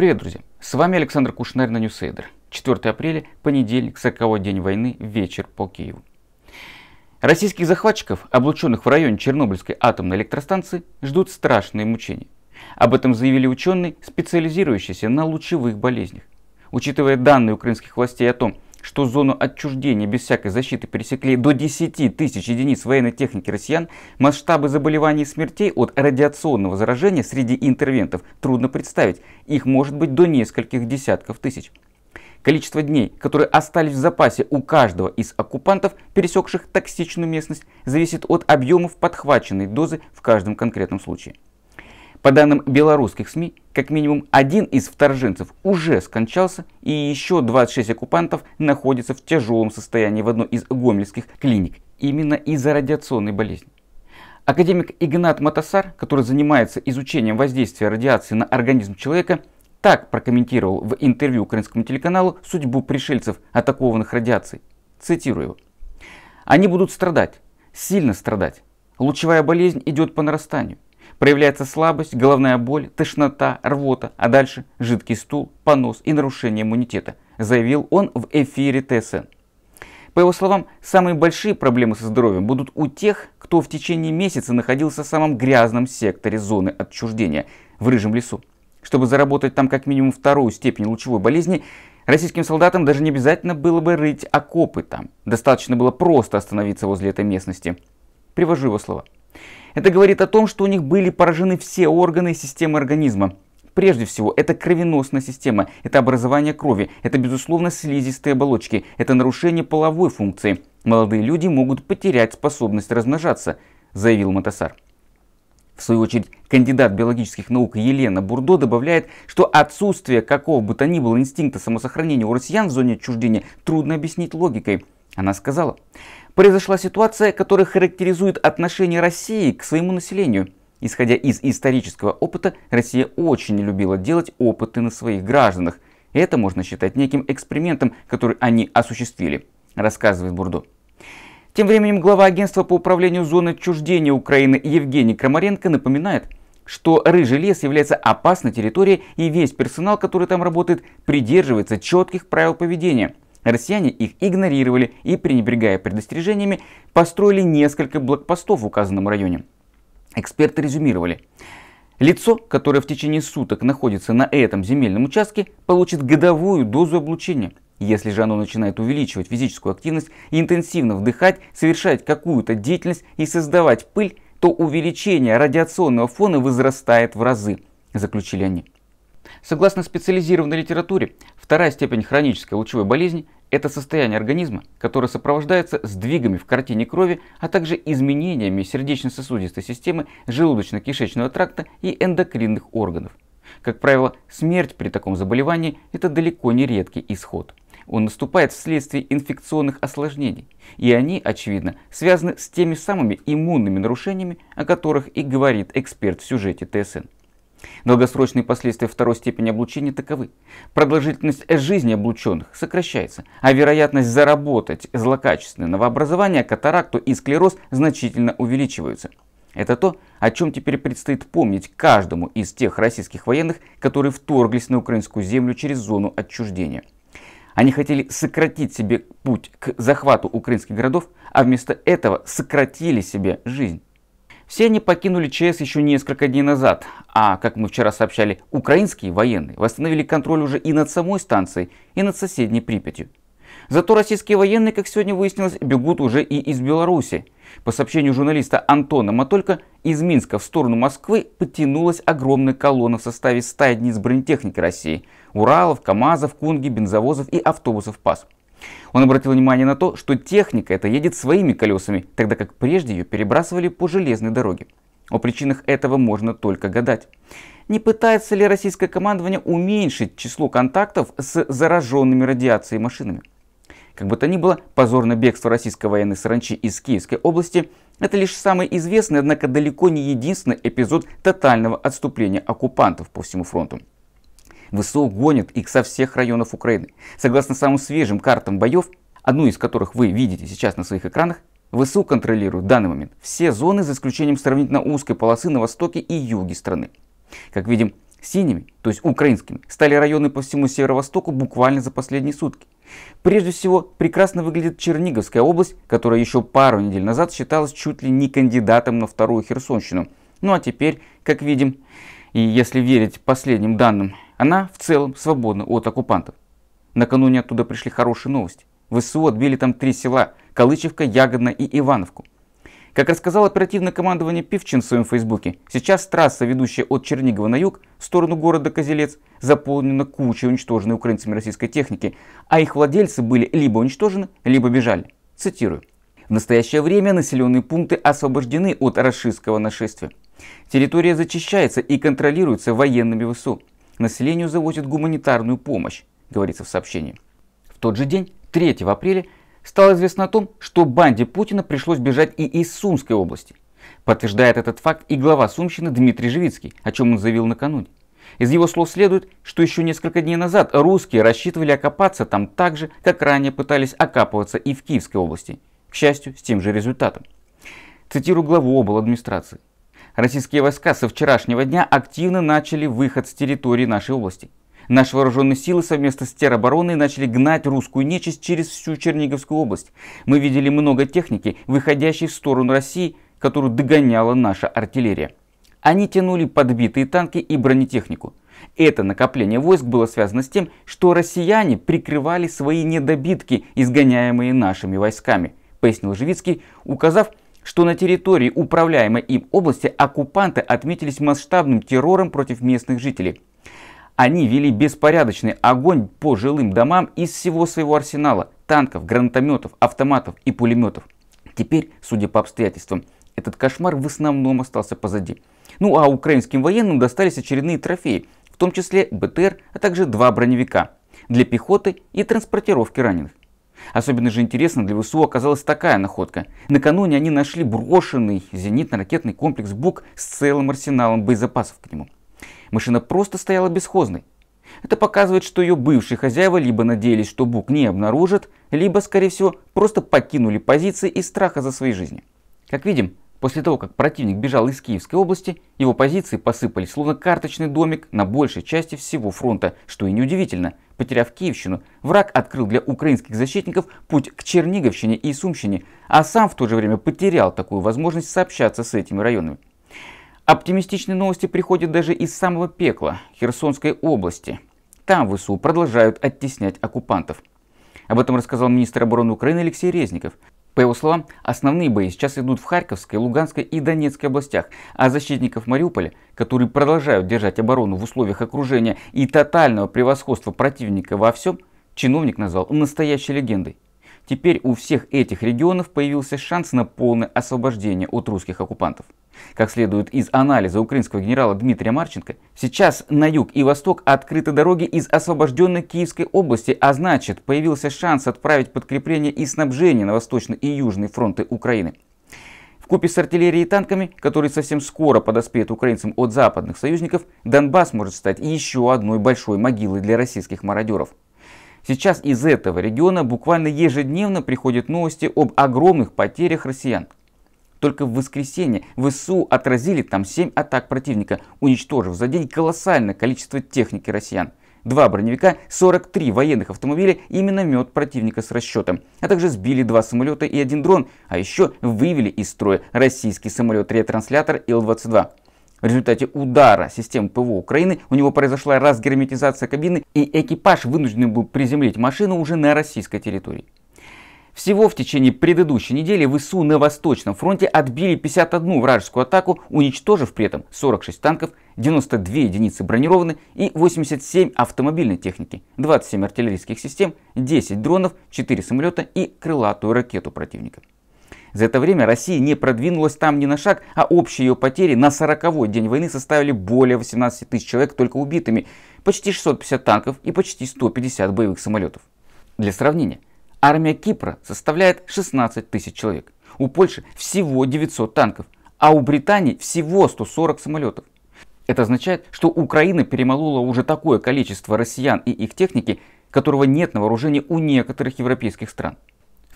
Привет, друзья! С вами Александр Кушнер на Ньюсейдер. 4 апреля, понедельник, 40 день войны, вечер по Киеву. Российских захватчиков, облученных в районе Чернобыльской атомной электростанции, ждут страшные мучения. Об этом заявили ученые, специализирующиеся на лучевых болезнях. Учитывая данные украинских властей о том, что зону отчуждения без всякой защиты пересекли до 10 тысяч единиц военной техники россиян, масштабы заболеваний и смертей от радиационного заражения среди интервентов трудно представить. Их может быть до нескольких десятков тысяч. Количество дней, которые остались в запасе у каждого из оккупантов, пересекших токсичную местность, зависит от объемов подхваченной дозы в каждом конкретном случае. По данным белорусских СМИ, как минимум один из вторженцев уже скончался и еще 26 оккупантов находятся в тяжелом состоянии в одной из гомельских клиник именно из-за радиационной болезни. Академик Игнат Матасар, который занимается изучением воздействия радиации на организм человека, так прокомментировал в интервью украинскому телеканалу судьбу пришельцев, атакованных радиацией. Цитирую его. «Они будут страдать, сильно страдать. Лучевая болезнь идет по нарастанию. Проявляется слабость, головная боль, тошнота, рвота, а дальше жидкий стул, понос и нарушение иммунитета, заявил он в эфире ТСН. По его словам, самые большие проблемы со здоровьем будут у тех, кто в течение месяца находился в самом грязном секторе зоны отчуждения – в Рыжем лесу. Чтобы заработать там как минимум вторую степень лучевой болезни, российским солдатам даже не обязательно было бы рыть окопы там. Достаточно было просто остановиться возле этой местности. Привожу его слова. Это говорит о том, что у них были поражены все органы и системы организма. Прежде всего, это кровеносная система, это образование крови, это, безусловно, слизистые оболочки, это нарушение половой функции. Молодые люди могут потерять способность размножаться, заявил Матасар. В свою очередь, кандидат биологических наук Елена Бурдо добавляет, что отсутствие какого бы то ни было инстинкта самосохранения у россиян в зоне отчуждения трудно объяснить логикой – она сказала, произошла ситуация, которая характеризует отношение России к своему населению. Исходя из исторического опыта, Россия очень любила делать опыты на своих гражданах. Это можно считать неким экспериментом, который они осуществили, рассказывает Бурдо. Тем временем глава агентства по управлению зоной отчуждения Украины Евгений Крамаренко напоминает, что рыжий лес является опасной территорией и весь персонал, который там работает, придерживается четких правил поведения – Россияне их игнорировали и, пренебрегая предостережениями, построили несколько блокпостов в указанном районе. Эксперты резюмировали. Лицо, которое в течение суток находится на этом земельном участке, получит годовую дозу облучения. Если же оно начинает увеличивать физическую активность, интенсивно вдыхать, совершать какую-то деятельность и создавать пыль, то увеличение радиационного фона возрастает в разы, заключили они. Согласно специализированной литературе, Вторая степень хронической лучевой болезни – это состояние организма, которое сопровождается сдвигами в картине крови, а также изменениями сердечно-сосудистой системы, желудочно-кишечного тракта и эндокринных органов. Как правило, смерть при таком заболевании – это далеко не редкий исход. Он наступает вследствие инфекционных осложнений, и они, очевидно, связаны с теми самыми иммунными нарушениями, о которых и говорит эксперт в сюжете ТСН. Долгосрочные последствия второй степени облучения таковы. Продолжительность жизни облученных сокращается, а вероятность заработать злокачественное новообразование, катаракту и склероз значительно увеличиваются. Это то, о чем теперь предстоит помнить каждому из тех российских военных, которые вторглись на украинскую землю через зону отчуждения. Они хотели сократить себе путь к захвату украинских городов, а вместо этого сократили себе жизнь. Все они покинули ЧС еще несколько дней назад, а, как мы вчера сообщали, украинские военные восстановили контроль уже и над самой станцией, и над соседней Припятью. Зато российские военные, как сегодня выяснилось, бегут уже и из Беларуси. По сообщению журналиста Антона Матолько, из Минска в сторону Москвы потянулась огромная колонна в составе 100 единиц бронетехники России – Уралов, КАМАЗов, Кунги, бензовозов и автобусов ПАС – он обратил внимание на то, что техника эта едет своими колесами, тогда как прежде ее перебрасывали по железной дороге. О причинах этого можно только гадать. Не пытается ли российское командование уменьшить число контактов с зараженными радиацией машинами? Как бы то ни было, позорное бегство российской военной саранчи из Киевской области – это лишь самый известный, однако далеко не единственный эпизод тотального отступления оккупантов по всему фронту. ВСУ гонят их со всех районов Украины. Согласно самым свежим картам боев, одну из которых вы видите сейчас на своих экранах, ВСУ контролирует в данный момент все зоны, за исключением сравнительно узкой полосы на востоке и юге страны. Как видим, синими, то есть украинскими, стали районы по всему северо-востоку буквально за последние сутки. Прежде всего, прекрасно выглядит Черниговская область, которая еще пару недель назад считалась чуть ли не кандидатом на вторую Херсонщину. Ну а теперь, как видим, и если верить последним данным она в целом свободна от оккупантов. Накануне оттуда пришли хорошие новости. ВСУ отбили там три села – Калычевка, Ягодно и Ивановку. Как рассказал оперативное командование Пивчин в своем фейсбуке, сейчас трасса, ведущая от Чернигова на юг, в сторону города Козелец, заполнена кучей уничтоженной украинцами российской техники, а их владельцы были либо уничтожены, либо бежали. Цитирую. В настоящее время населенные пункты освобождены от расистского нашествия. Территория зачищается и контролируется военными ВСУ населению завозят гуманитарную помощь, говорится в сообщении. В тот же день, 3 апреля, стало известно о том, что банде Путина пришлось бежать и из Сумской области. Подтверждает этот факт и глава Сумщины Дмитрий Живицкий, о чем он заявил накануне. Из его слов следует, что еще несколько дней назад русские рассчитывали окопаться там так же, как ранее пытались окапываться и в Киевской области. К счастью, с тем же результатом. Цитирую главу обл. администрации. Российские войска со вчерашнего дня активно начали выход с территории нашей области. Наши вооруженные силы совместно с теробороной начали гнать русскую нечисть через всю Черниговскую область. Мы видели много техники, выходящей в сторону России, которую догоняла наша артиллерия. Они тянули подбитые танки и бронетехнику. Это накопление войск было связано с тем, что россияне прикрывали свои недобитки, изгоняемые нашими войсками, пояснил Живицкий, указав что на территории управляемой им области оккупанты отметились масштабным террором против местных жителей. Они вели беспорядочный огонь по жилым домам из всего своего арсенала – танков, гранатометов, автоматов и пулеметов. Теперь, судя по обстоятельствам, этот кошмар в основном остался позади. Ну а украинским военным достались очередные трофеи, в том числе БТР, а также два броневика для пехоты и транспортировки раненых. Особенно же интересно для ВСУ оказалась такая находка. Накануне они нашли брошенный зенитно-ракетный комплекс «Бук» с целым арсеналом боезапасов к нему. Машина просто стояла бесхозной. Это показывает, что ее бывшие хозяева либо надеялись, что Бук не обнаружит, либо, скорее всего, просто покинули позиции из страха за свои жизни. Как видим, после того, как противник бежал из Киевской области, его позиции посыпались, словно карточный домик на большей части всего фронта, что и неудивительно, Потеряв Киевщину, враг открыл для украинских защитников путь к Черниговщине и Сумщине, а сам в то же время потерял такую возможность сообщаться с этими районами. Оптимистичные новости приходят даже из самого пекла – Херсонской области. Там ВСУ продолжают оттеснять оккупантов. Об этом рассказал министр обороны Украины Алексей Резников – по его словам, основные бои сейчас идут в Харьковской, Луганской и Донецкой областях, а защитников Мариуполя, которые продолжают держать оборону в условиях окружения и тотального превосходства противника во всем, чиновник назвал настоящей легендой. Теперь у всех этих регионов появился шанс на полное освобождение от русских оккупантов. Как следует из анализа украинского генерала Дмитрия Марченко, сейчас на юг и восток открыты дороги из освобожденной Киевской области, а значит появился шанс отправить подкрепление и снабжение на восточный и южный фронты Украины. В купе с артиллерией и танками, которые совсем скоро подоспеют украинцам от западных союзников, Донбасс может стать еще одной большой могилой для российских мародеров. Сейчас из этого региона буквально ежедневно приходят новости об огромных потерях россиян. Только в воскресенье ВСУ отразили там 7 атак противника, уничтожив за день колоссальное количество техники россиян. Два броневика, 43 военных автомобиля и миномет противника с расчетом, а также сбили два самолета и один дрон, а еще вывели из строя российский самолет-ретранслятор Ил-22. В результате удара систем ПВО Украины у него произошла разгерметизация кабины, и экипаж вынужден был приземлить машину уже на российской территории. Всего в течение предыдущей недели в ИСУ на Восточном фронте отбили 51 вражескую атаку, уничтожив при этом 46 танков, 92 единицы бронированы и 87 автомобильной техники, 27 артиллерийских систем, 10 дронов, 4 самолета и крылатую ракету противника. За это время Россия не продвинулась там ни на шаг, а общие ее потери на 40-й день войны составили более 18 тысяч человек только убитыми, почти 650 танков и почти 150 боевых самолетов. Для сравнения, армия Кипра составляет 16 тысяч человек, у Польши всего 900 танков, а у Британии всего 140 самолетов. Это означает, что Украина перемолола уже такое количество россиян и их техники, которого нет на вооружении у некоторых европейских стран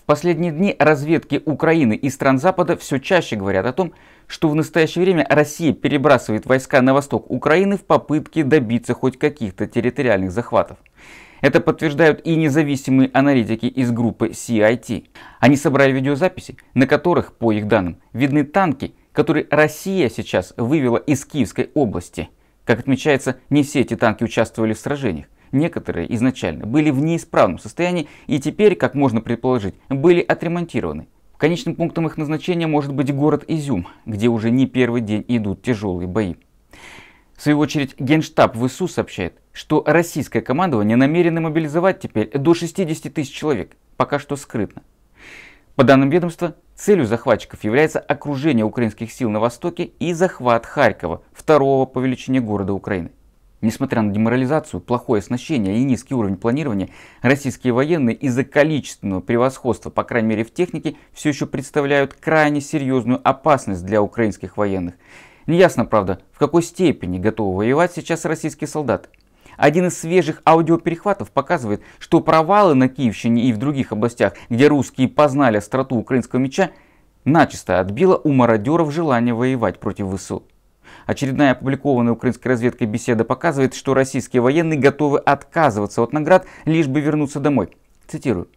последние дни разведки Украины и стран Запада все чаще говорят о том, что в настоящее время Россия перебрасывает войска на восток Украины в попытке добиться хоть каких-то территориальных захватов. Это подтверждают и независимые аналитики из группы CIT. Они собрали видеозаписи, на которых, по их данным, видны танки, которые Россия сейчас вывела из Киевской области. Как отмечается, не все эти танки участвовали в сражениях некоторые изначально были в неисправном состоянии и теперь, как можно предположить, были отремонтированы. Конечным пунктом их назначения может быть город Изюм, где уже не первый день идут тяжелые бои. В свою очередь, Генштаб ВСУ сообщает, что российское командование намерено мобилизовать теперь до 60 тысяч человек, пока что скрытно. По данным ведомства, целью захватчиков является окружение украинских сил на востоке и захват Харькова, второго по величине города Украины. Несмотря на деморализацию, плохое оснащение и низкий уровень планирования, российские военные из-за количественного превосходства, по крайней мере в технике, все еще представляют крайне серьезную опасность для украинских военных. Неясно, правда, в какой степени готовы воевать сейчас российские солдаты. Один из свежих аудиоперехватов показывает, что провалы на Киевщине и в других областях, где русские познали остроту украинского меча, начисто отбило у мародеров желание воевать против ВСУ. Очередная опубликованная украинской разведкой беседа показывает, что российские военные готовы отказываться от наград, лишь бы вернуться домой. Цитирую.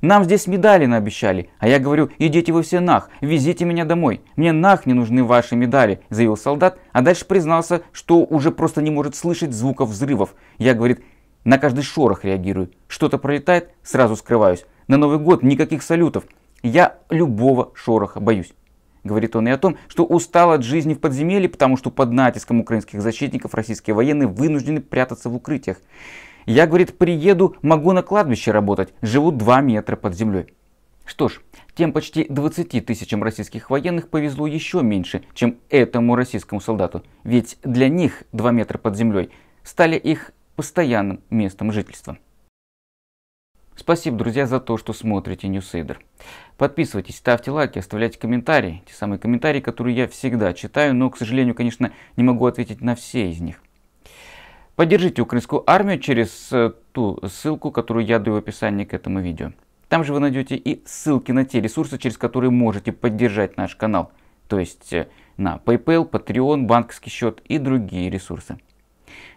Нам здесь медали наобещали, а я говорю, идите вы все нах, везите меня домой. Мне нах не нужны ваши медали, заявил солдат, а дальше признался, что уже просто не может слышать звуков взрывов. Я, говорит, на каждый шорох реагирую. Что-то пролетает, сразу скрываюсь. На Новый год никаких салютов. Я любого шороха боюсь. Говорит он и о том, что устал от жизни в подземелье, потому что под натиском украинских защитников российские военные вынуждены прятаться в укрытиях. Я, говорит, приеду, могу на кладбище работать, живу 2 метра под землей. Что ж, тем почти 20 тысячам российских военных повезло еще меньше, чем этому российскому солдату. Ведь для них 2 метра под землей стали их постоянным местом жительства. Спасибо, друзья, за то, что смотрите Ньюсейдер. Подписывайтесь, ставьте лайки, оставляйте комментарии. Те самые комментарии, которые я всегда читаю, но, к сожалению, конечно, не могу ответить на все из них. Поддержите украинскую армию через э, ту ссылку, которую я даю в описании к этому видео. Там же вы найдете и ссылки на те ресурсы, через которые можете поддержать наш канал. То есть э, на PayPal, Patreon, банковский счет и другие ресурсы.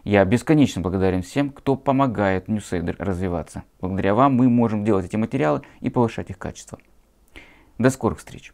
Я бесконечно благодарен всем, кто помогает Ньюсейдер развиваться. Благодаря вам мы можем делать эти материалы и повышать их качество. До скорых встреч!